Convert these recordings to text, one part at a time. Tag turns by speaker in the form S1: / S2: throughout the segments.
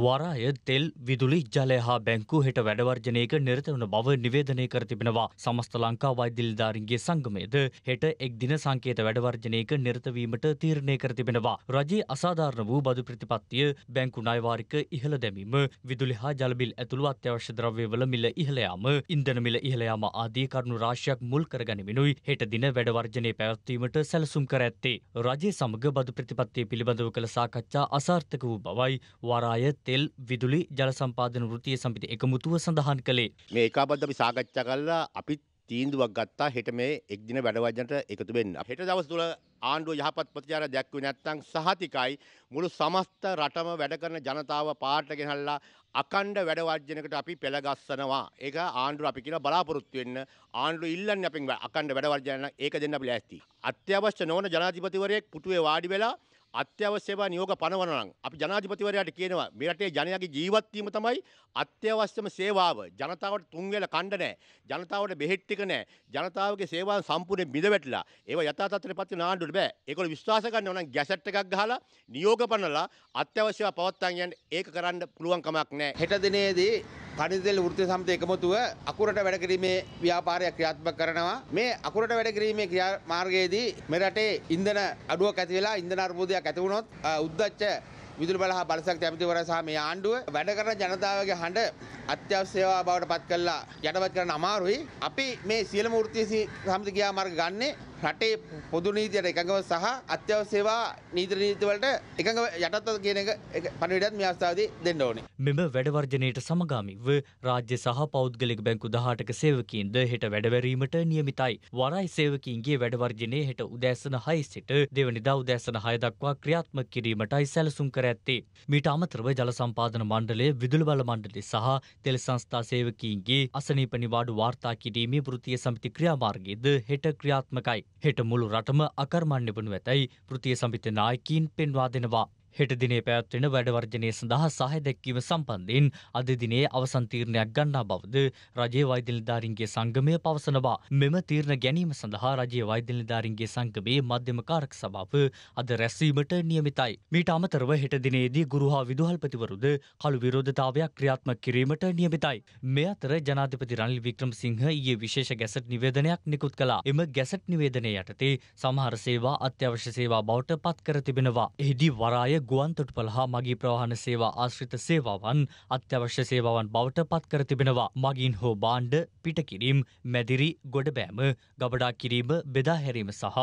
S1: වරාය තෙල් විදුලි ජලය හා බැංකු හෙට වැඩවර්ජනයක නිරත වන බව නිවේදනය කර තිබෙනවා සමස්ත ලංකා වෛදිල්ධාරින්ගේ සංගමයද හෙට එක් දින සංකේත වැඩවර්ජනයක නිරතවීමට තීරණය කර තිබෙනවා රජයේ අසාධාරණ වූ බදු ප්‍රතිපත්තිය බැංකු නයවාරික ඉහළ දැමීම විදුලි හා ජලබිල් ඇතුළු අත්‍යවශ්‍ය ද්‍රව්‍යවල මිල ඉහළයාම ඉන්ධන මිල ඉහළයාම ආදී කරුණු රාශියක් මුල් කරගනිමිනුයි හෙට දින වැඩවර්ජනය පැවැත්වීමට සැලසුම් කර ඇත්තේ රජය සමග බදු ප්‍රතිපත්තිය පිළිබඳව කළ සාකච්ඡා අසාර්ථක වූ බවයි වරාය
S2: තෙල් විදුලි ජල සම්පාදන වෘතිය සමිති එකමුතුව සඳහන් කළේ. මේ ඒකාබද්ධ අපි සාකච්ඡා කළා අපි තීන්දුවක් ගත්තා හෙට මේ එක් දින වැඩවජනට එකතු වෙන්න. හෙට දවස් තුල ආණ්ඩුව යහපත් ප්‍රතිචාර දැක්වේ නැත්නම් සහතිකයි මුළු සමස්ත රටම වැඩ කරන ජනතාව පාට ගෙනල්ලා අකණ්ඩ වැඩවර්ජනකට අපි පෙළ ගස්සනවා. ඒක ආණ්ඩුව අපි කියලා බලාපොරොත්තු වෙන්න ආණ්ඩුව ඉල්ලන්නේ අපින් අකණ්ඩ වැඩවර්ජන ඒක දෙන්න අපි ලෑස්ති. අත්‍යවශ්‍ය නොවන ජනාධිපතිවරයෙක් පුටුවේ වාඩි වෙලා අත්‍යවශ්‍ය ඒවා නියෝග පනවන නම් අපි ජනාධිපතිවරයාට කියනවා මේ රටේ ජනයාගේ ජීවත් වීම තමයි අත්‍යවශ්‍යම සේවාව. ජනතාවට තුන් වේල කණ්ඩ නැහැ. ජනතාවට බෙහෙත් ටික නැහැ. ජනතාවගේ සේවා සම්පූර්ණයෙන් බිඳ වැටිලා. ඒව යථා තත්ත්වයට පත් වෙන ආණ්ඩුවට බෑ. ඒගොල්ලෝ විශ්වාස ගන්න ඕන නම් ගැසට් එකක් ගහලා නියෝග පනලා අත්‍යවශ්‍යව පවත්වා ගන්න ඒක කරන්න
S3: පුළුවන් කමක් නැහැ. හෙට දිනේදී කනිදෙල් වෘත්ති සමිතිය එකමුතුව අකුරට වැඩ කිරීමේ ව්‍යාපාරය ක්‍රියාත්මක කරනවා. මේ අකුරට වැඩ කිරීමේ ක්‍රියාමාර්ගයේදී මෙරටේ ඉන්ධන අඩුවක් ඇති වෙලා ඉන්ධන අර්බුදයක් ඇති වුණොත් උද්දච්ච විදුලි බල හා බලශක්ති ඇමතිවරයා සහ මේ ආණ්ඩුව වැඩ කරන ජනතාවගේ හඬ අත්‍යවශ්‍ය සේවා බවට පත් කළා යටපත් කරන්න අමාරුයි. අපි මේ සියලුම වෘත්ති සමිති ක්‍රියාමාර්ග ගන්නේ රටේ පොදු නීතියට එකඟව සහ අත්‍යවශ්‍ය සේවා නීති නීති වලට එකඟව යටත් කියන එක පණිවිඩයත් මේ අවස්ථාවේදී දෙන්න ඕනේ.
S1: මෙම වැඩවර්ජනයට සමගාමීව රාජ්‍ය සහ පෞද්ගලික බැංකු 18ක සේවකීන්ද හෙට වැඩවැරීමට නියමිතයි. වරායි සේවකීන්ගේ වැඩවර්ජනයේ හෙට උදෑසන 6 සිට දෙවනිදා උදෑසන 6 දක්වා ක්‍රියාත්මක කිරීමටයි සැලසුම් කර ඇත්තේ. මීට අමතරව ජල සම්පාදන මණ්ඩලය, විදුලි බල මණ්ඩලය සහ තෙල් සංස්ථා සේවකීන්ගේ අසනීප නිවාඩු වාර්තා කිරීමේ වෘත්තීය සමිති ක්‍රියාමාර්ගයේද හෙට ක්‍රියාත්මකයි. හෙට මුළු රටම අකර්මණ්‍ය වනු ඇතැයි පෘතිය සමිත නායකීන් පෙන්වා දෙනවා. හෙට දිනේ පැවැත්වෙන වැඩවර්ජනය සඳහා සහය දැක්වීම සම්බන්ධයෙන් අද දිනේ අවසන් තීරණයක් ගන්නා බවද රජයේ වෛද්‍ය නිලධාරීන්ගේ සංගමය පවසනවා. මෙම තීරණ ගැනීම සඳහා රජයේ වෛද්‍ය නිලධාරීන්ගේ සංගමේ මධ්‍යම කාරක සභාව අද රැස්වීමට නියමිතයි. මීට අමතරව හෙට දිනේදී ගුරු හා විදුහල්පතිවරුද කළු විරෝධතාවයක් ක්‍රියාත්මක කිරීමට නියමිතයි. මේ අතර ජනාධිපති රනිල් වික්‍රමසිංහ ඊයේ විශේෂ ගැසට් නිවේදනයක් නිකුත් කළා. එම ගැසට් නිවේදනය යටතේ සමහර සේවා අත්‍යවශ්‍ය සේවා බවට පත් කර තිබෙනවා. එහිදී වරාය ගුවන්තොටුපළ හා මගී ප්‍රවාහන සේවා ආශ්‍රිත සේවාවන් අත්‍යවශ්‍ය සේවාවන් බවට පත් කර තිබෙනවා. මගින් හෝ බාණ්ඩ, පිටකිරීම්, මැදිරි, ගොඩබෑම, ගබඩා කිරීම, බෙදා හැරීම සහ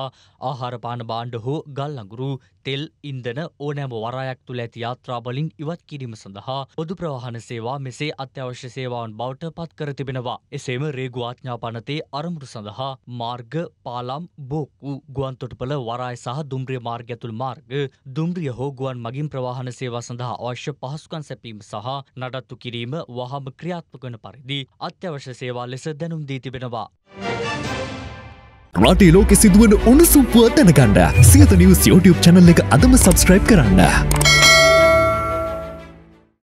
S1: ආහාර පාන භාණ්ඩ හෝ ගල් අඟුරු, තෙල්, ඉන්ධන ඕනෑම වරායක් තුළ ඇති යාත්‍රා වලින් ඉවත් කිරීම සඳහා පොදු ප්‍රවාහන සේවා මෙසේ අත්‍යවශ්‍ය සේවාවන් බවට පත් කර තිබෙනවා. එසේම රේගු ආඥාපනතේ අරමුණු සඳහා මාර්ග, පාලම්, බෝක්කු, ගුවන්තොටුපළ වරාය සහ දුම්රිය මාර්ගය ඇතුළු මාර්ග, දුම්රිය හෝ ගුවන් පුටුවන් මගින් ප්‍රවාහන සේවා සඳහා අවශ්‍ය පහසුකම් සැපීම සහ නඩත්තු කිරීම වහම ක්‍රියාත්මක වන පරිදි අත්‍යවශ්‍ය සේවා ලෙස දැනුම් දී තිබෙනවා. රටේ ලෝකෙ සිදුවන උණුසුම්පුව දැනගන්න සියත නිවස් YouTube channel එක අදම subscribe කරන්න.